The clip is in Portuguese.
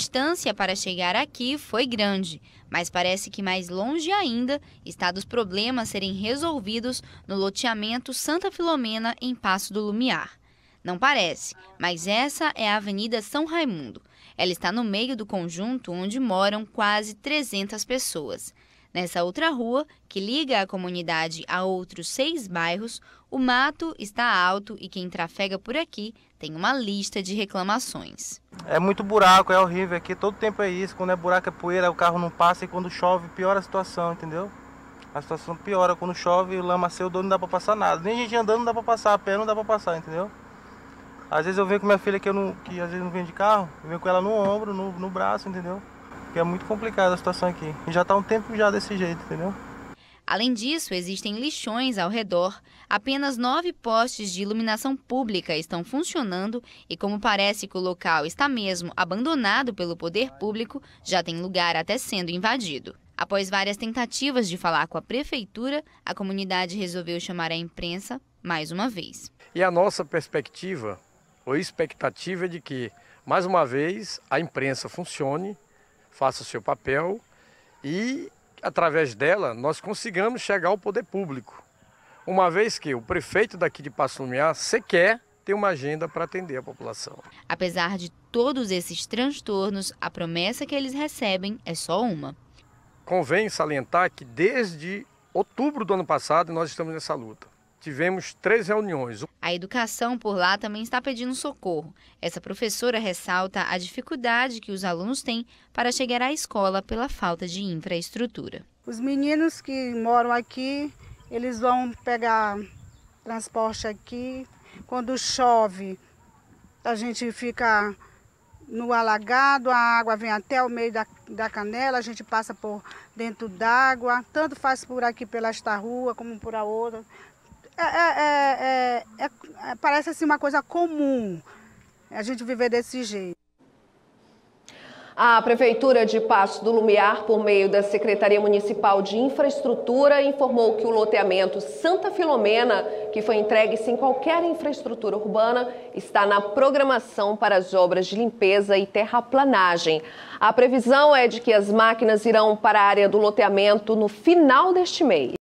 distância para chegar aqui foi grande, mas parece que mais longe ainda está dos problemas serem resolvidos no loteamento Santa Filomena, em Passo do Lumiar. Não parece, mas essa é a Avenida São Raimundo. Ela está no meio do conjunto onde moram quase 300 pessoas. Nessa outra rua, que liga a comunidade a outros seis bairros, o mato está alto e quem trafega por aqui tem uma lista de reclamações. É muito buraco, é horrível aqui, todo tempo é isso. Quando é buraco é poeira, o carro não passa e quando chove piora a situação, entendeu? A situação piora, quando chove, o dono não dá pra passar nada. Nem a gente andando não dá pra passar, a pé não dá pra passar, entendeu? Às vezes eu venho com minha filha que, eu não, que às vezes não vem de carro, eu venho com ela no ombro, no, no braço, entendeu? Porque é muito complicada a situação aqui. E já está um tempo já desse jeito, entendeu? Além disso, existem lixões ao redor. Apenas nove postes de iluminação pública estão funcionando e, como parece que o local está mesmo abandonado pelo poder público, já tem lugar até sendo invadido. Após várias tentativas de falar com a prefeitura, a comunidade resolveu chamar a imprensa mais uma vez. E a nossa perspectiva ou expectativa é de que, mais uma vez, a imprensa funcione faça o seu papel e, através dela, nós consigamos chegar ao poder público. Uma vez que o prefeito daqui de Passo Lumiar sequer tem uma agenda para atender a população. Apesar de todos esses transtornos, a promessa que eles recebem é só uma. Convém salientar que desde outubro do ano passado nós estamos nessa luta. Tivemos três reuniões. A educação por lá também está pedindo socorro. Essa professora ressalta a dificuldade que os alunos têm para chegar à escola pela falta de infraestrutura. Os meninos que moram aqui, eles vão pegar transporte aqui. Quando chove, a gente fica no alagado, a água vem até o meio da, da canela, a gente passa por dentro d'água, tanto faz por aqui pela esta rua como por a outra, é é, é, é, é, parece assim uma coisa comum a gente viver desse jeito. A Prefeitura de Passo do Lumiar, por meio da Secretaria Municipal de Infraestrutura, informou que o loteamento Santa Filomena, que foi entregue sem qualquer infraestrutura urbana, está na programação para as obras de limpeza e terraplanagem. A previsão é de que as máquinas irão para a área do loteamento no final deste mês.